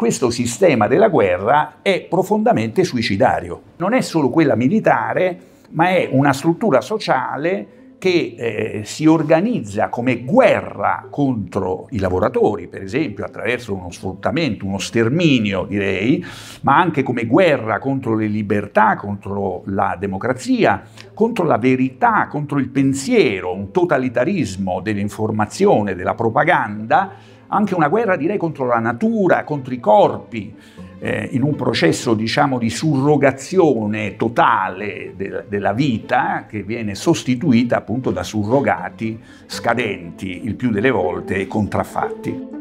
questo sistema della guerra è profondamente suicidario. Non è solo quella militare, ma è una struttura sociale che eh, si organizza come guerra contro i lavoratori, per esempio attraverso uno sfruttamento, uno sterminio direi, ma anche come guerra contro le libertà, contro la democrazia, contro la verità, contro il pensiero, un totalitarismo dell'informazione, della propaganda anche una guerra direi contro la natura, contro i corpi, eh, in un processo diciamo di surrogazione totale de- della vita che viene sostituita appunto da surrogati scadenti, il più delle volte contraffatti.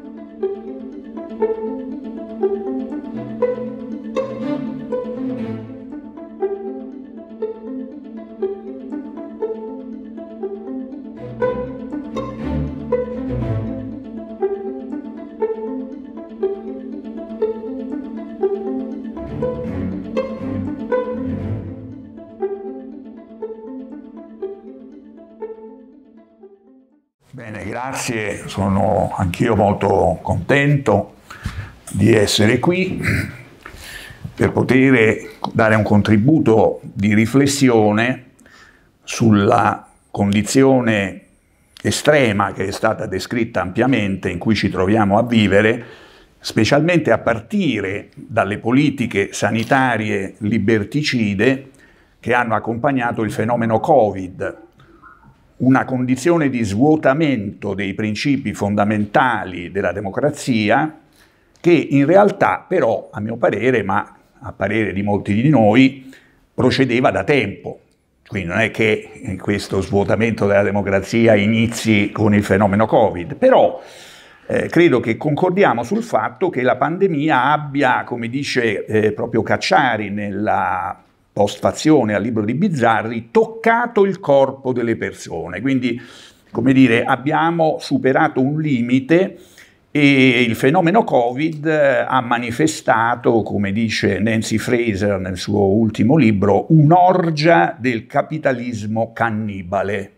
grazie, sono anch'io molto contento di essere qui per poter dare un contributo di riflessione sulla condizione estrema che è stata descritta ampiamente in cui ci troviamo a vivere, specialmente a partire dalle politiche sanitarie liberticide che hanno accompagnato il fenomeno Covid, una condizione di svuotamento dei principi fondamentali della democrazia che in realtà però, a mio parere, ma a parere di molti di noi, procedeva da tempo. Quindi non è che questo svuotamento della democrazia inizi con il fenomeno Covid, però eh, credo che concordiamo sul fatto che la pandemia abbia, come dice eh, proprio Cacciari nella postfazione al libro di Bizzarri, toccato il corpo delle persone. Quindi, come dire, abbiamo superato un limite e il fenomeno Covid eh, ha manifestato, come dice Nancy Fraser nel suo ultimo libro, un'orgia del capitalismo cannibale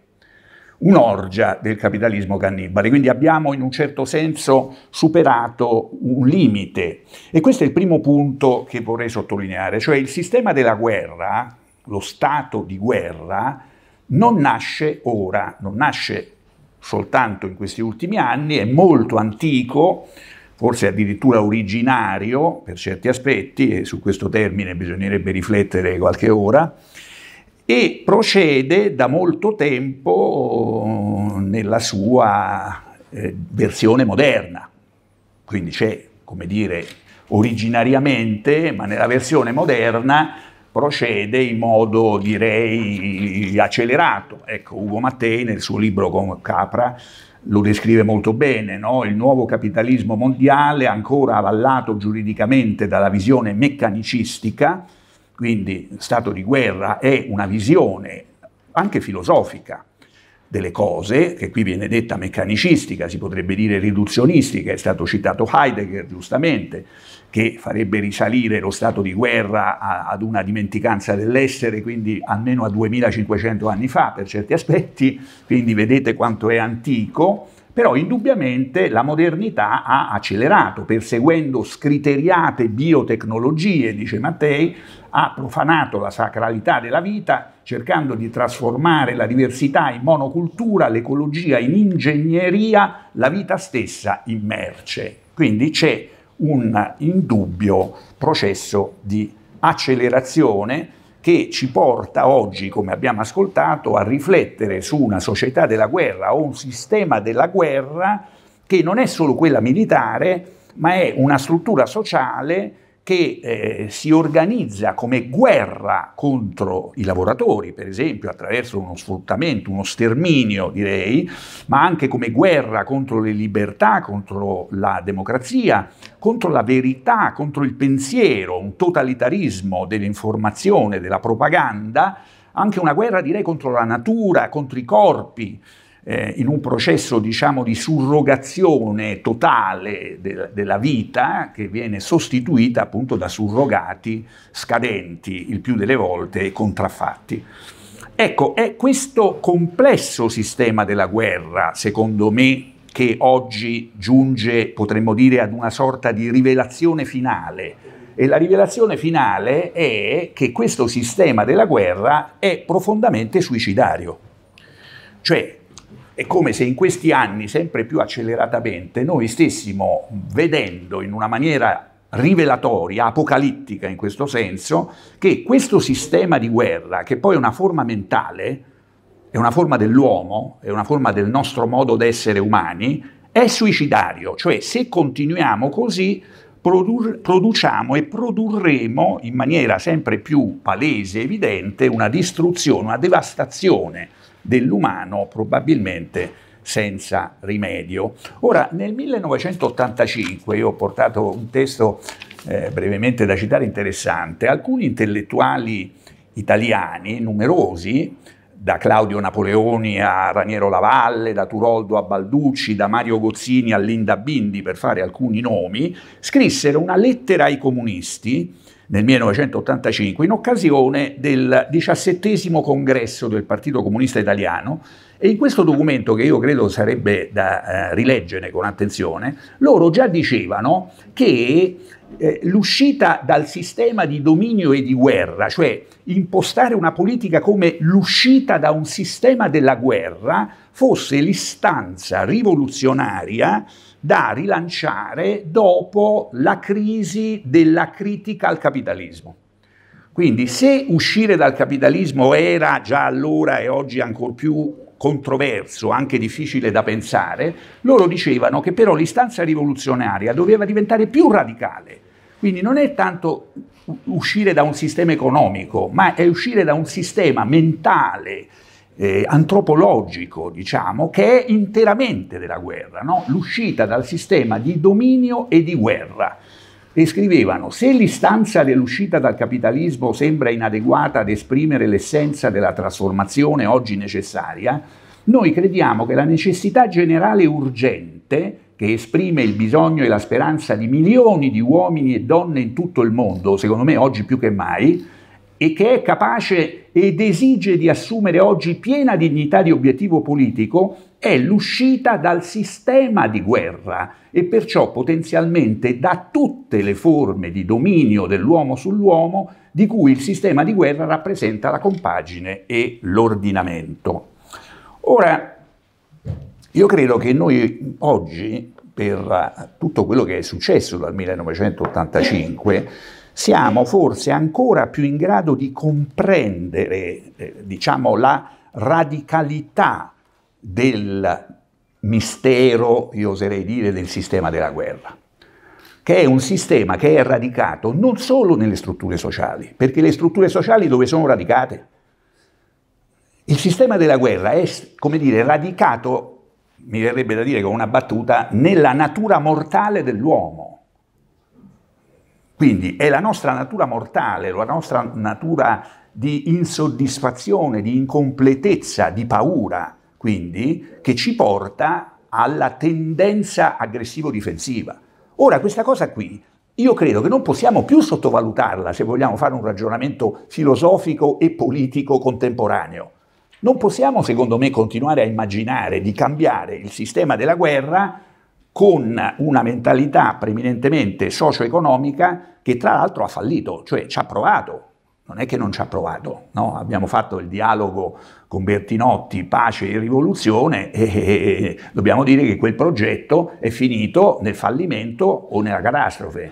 un'orgia del capitalismo cannibale, quindi abbiamo in un certo senso superato un limite. E questo è il primo punto che vorrei sottolineare, cioè il sistema della guerra, lo stato di guerra, non nasce ora, non nasce soltanto in questi ultimi anni, è molto antico, forse addirittura originario per certi aspetti, e su questo termine bisognerebbe riflettere qualche ora, e procede da molto tempo eh, nella sua eh, versione moderna. Quindi c'è, come dire, originariamente, ma nella versione moderna procede in modo direi accelerato. Ecco, Ugo Mattei nel suo libro con Capra lo descrive molto bene, no? il nuovo capitalismo mondiale ancora avallato giuridicamente dalla visione meccanicistica quindi stato di guerra è una visione anche filosofica delle cose, che qui viene detta meccanicistica, si potrebbe dire riduzionistica, è stato citato Heidegger giustamente, che farebbe risalire lo stato di guerra a, ad una dimenticanza dell'essere, quindi almeno a 2500 anni fa per certi aspetti, quindi vedete quanto è antico, però indubbiamente la modernità ha accelerato, perseguendo scriteriate biotecnologie, dice Mattei, ha profanato la sacralità della vita, cercando di trasformare la diversità in monocultura, l'ecologia in ingegneria, la vita stessa in merce. Quindi c'è un indubbio processo di accelerazione che ci porta oggi, come abbiamo ascoltato, a riflettere su una società della guerra o un sistema della guerra che non è solo quella militare, ma è una struttura sociale che eh, si organizza come guerra contro i lavoratori, per esempio attraverso uno sfruttamento, uno sterminio direi, ma anche come guerra contro le libertà, contro la democrazia, contro la verità, contro il pensiero, un totalitarismo dell'informazione, della propaganda, anche una guerra direi contro la natura, contro i corpi, eh, in un processo diciamo, di surrogazione totale de della vita che viene sostituita appunto da surrogati scadenti, il più delle volte contraffatti. Ecco, è questo complesso sistema della guerra, secondo me, che oggi giunge, potremmo dire, ad una sorta di rivelazione finale. E la rivelazione finale è che questo sistema della guerra è profondamente suicidario. Cioè, è come se in questi anni, sempre più acceleratamente, noi stessimo vedendo in una maniera rivelatoria, apocalittica in questo senso, che questo sistema di guerra, che poi è una forma mentale, è una forma dell'uomo, è una forma del nostro modo d'essere umani, è suicidario, cioè se continuiamo così produciamo e produrremo in maniera sempre più palese, evidente, una distruzione, una devastazione dell'umano probabilmente senza rimedio. Ora, nel 1985, io ho portato un testo eh, brevemente da citare interessante, alcuni intellettuali italiani, numerosi, da Claudio Napoleoni a Raniero Lavalle, da Turoldo a Balducci, da Mario Gozzini a Linda Bindi, per fare alcuni nomi, scrissero una lettera ai comunisti nel 1985 in occasione del diciassettesimo congresso del Partito Comunista Italiano e in questo documento che io credo sarebbe da eh, rileggere con attenzione, loro già dicevano che eh, l'uscita dal sistema di dominio e di guerra, cioè impostare una politica come l'uscita da un sistema della guerra, fosse l'istanza rivoluzionaria da rilanciare dopo la crisi della critica al capitalismo. Quindi se uscire dal capitalismo era già allora e oggi ancora più controverso, anche difficile da pensare, loro dicevano che però l'istanza rivoluzionaria doveva diventare più radicale. Quindi non è tanto uscire da un sistema economico, ma è uscire da un sistema mentale eh, antropologico, diciamo, che è interamente della guerra, no? l'uscita dal sistema di dominio e di guerra. E scrivevano, se l'istanza dell'uscita dal capitalismo sembra inadeguata ad esprimere l'essenza della trasformazione oggi necessaria, noi crediamo che la necessità generale urgente, che esprime il bisogno e la speranza di milioni di uomini e donne in tutto il mondo, secondo me oggi più che mai, e che è capace ed esige di assumere oggi piena dignità di obiettivo politico è l'uscita dal sistema di guerra e perciò potenzialmente da tutte le forme di dominio dell'uomo sull'uomo di cui il sistema di guerra rappresenta la compagine e l'ordinamento. Ora, io credo che noi oggi, per tutto quello che è successo dal 1985, siamo forse ancora più in grado di comprendere eh, diciamo, la radicalità del mistero, io oserei dire, del sistema della guerra che è un sistema che è radicato non solo nelle strutture sociali, perché le strutture sociali dove sono radicate? Il sistema della guerra è, come dire, radicato, mi verrebbe da dire con una battuta, nella natura mortale dell'uomo. Quindi è la nostra natura mortale, la nostra natura di insoddisfazione, di incompletezza, di paura, quindi, che ci porta alla tendenza aggressivo-difensiva. Ora, questa cosa qui, io credo che non possiamo più sottovalutarla se vogliamo fare un ragionamento filosofico e politico contemporaneo. Non possiamo, secondo me, continuare a immaginare di cambiare il sistema della guerra con una mentalità preminentemente socio-economica che tra l'altro ha fallito, cioè ci ha provato, non è che non ci ha provato, no? abbiamo fatto il dialogo con Bertinotti, pace e rivoluzione e, e, e dobbiamo dire che quel progetto è finito nel fallimento o nella catastrofe.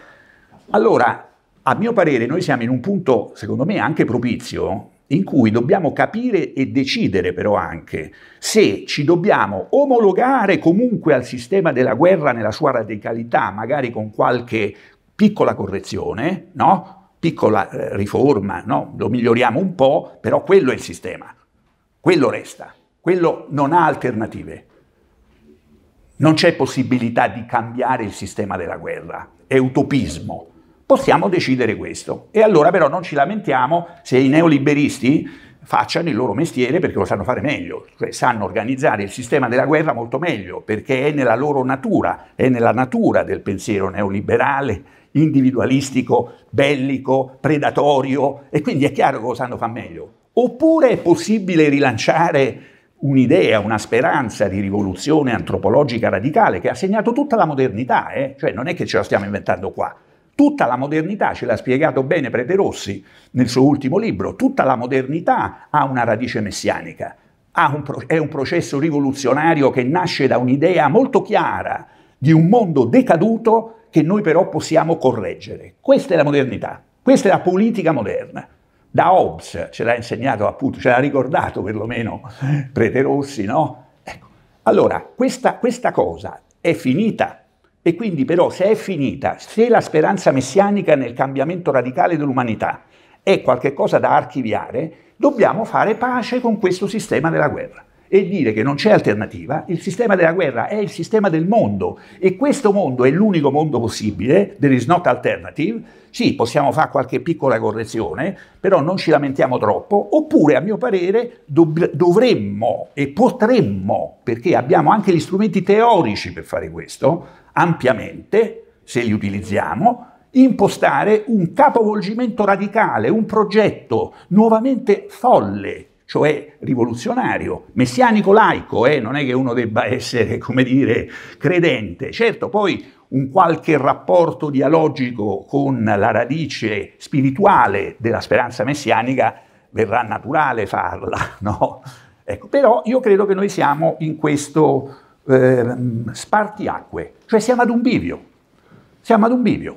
Allora, a mio parere, noi siamo in un punto, secondo me, anche propizio in cui dobbiamo capire e decidere però anche se ci dobbiamo omologare comunque al sistema della guerra nella sua radicalità, magari con qualche piccola correzione, no? piccola eh, riforma, no? lo miglioriamo un po', però quello è il sistema, quello resta, quello non ha alternative. Non c'è possibilità di cambiare il sistema della guerra, è utopismo possiamo decidere questo. E allora però non ci lamentiamo se i neoliberisti facciano il loro mestiere perché lo sanno fare meglio, cioè sanno organizzare il sistema della guerra molto meglio, perché è nella loro natura, è nella natura del pensiero neoliberale, individualistico, bellico, predatorio, e quindi è chiaro che lo sanno fare meglio. Oppure è possibile rilanciare un'idea, una speranza di rivoluzione antropologica radicale che ha segnato tutta la modernità, eh? cioè non è che ce la stiamo inventando qua. Tutta la modernità, ce l'ha spiegato bene Prete Rossi nel suo ultimo libro, tutta la modernità ha una radice messianica, un pro- è un processo rivoluzionario che nasce da un'idea molto chiara di un mondo decaduto che noi però possiamo correggere. Questa è la modernità, questa è la politica moderna. Da Hobbes ce l'ha insegnato appunto, ce l'ha ricordato perlomeno Prete Rossi, no? Ecco. Allora, questa, questa cosa è finita e quindi però se è finita, se la speranza messianica nel cambiamento radicale dell'umanità è qualcosa da archiviare, dobbiamo fare pace con questo sistema della guerra e dire che non c'è alternativa, il sistema della guerra è il sistema del mondo e questo mondo è l'unico mondo possibile, there is not alternative, sì possiamo fare qualche piccola correzione, però non ci lamentiamo troppo, oppure a mio parere dov- dovremmo e potremmo, perché abbiamo anche gli strumenti teorici per fare questo, ampiamente, se li utilizziamo, impostare un capovolgimento radicale, un progetto nuovamente folle, cioè rivoluzionario, messianico laico, eh? non è che uno debba essere, come dire, credente. Certo, poi un qualche rapporto dialogico con la radice spirituale della speranza messianica verrà naturale farla, no? Ecco, però io credo che noi siamo in questo Ehm, spartiacque, cioè siamo ad un bivio, siamo ad un bivio.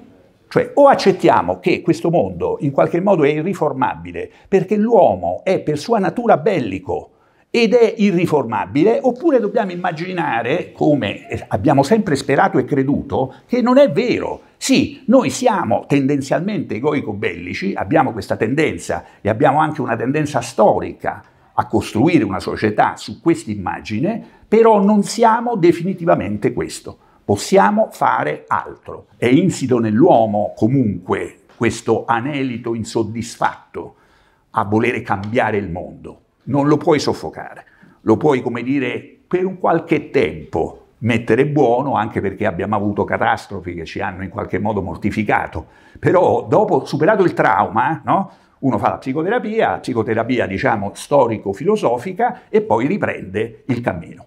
Cioè o accettiamo che questo mondo in qualche modo è irriformabile perché l'uomo è per sua natura bellico ed è irriformabile, oppure dobbiamo immaginare, come abbiamo sempre sperato e creduto, che non è vero. Sì, noi siamo tendenzialmente egoico-bellici, abbiamo questa tendenza e abbiamo anche una tendenza storica a costruire una società su quest'immagine, però non siamo definitivamente questo. Possiamo fare altro. È insito nell'uomo comunque questo anelito insoddisfatto a volere cambiare il mondo. Non lo puoi soffocare, lo puoi, come dire, per un qualche tempo mettere buono, anche perché abbiamo avuto catastrofi che ci hanno in qualche modo mortificato. Però dopo superato il trauma, no? Uno fa la psicoterapia, psicoterapia diciamo storico-filosofica e poi riprende il cammino.